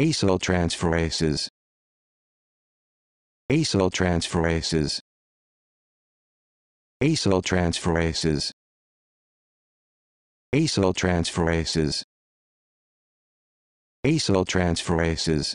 Acyl transferases. Acyl transferases. Acyl transferases. Acyl transferases. Acyl transferases.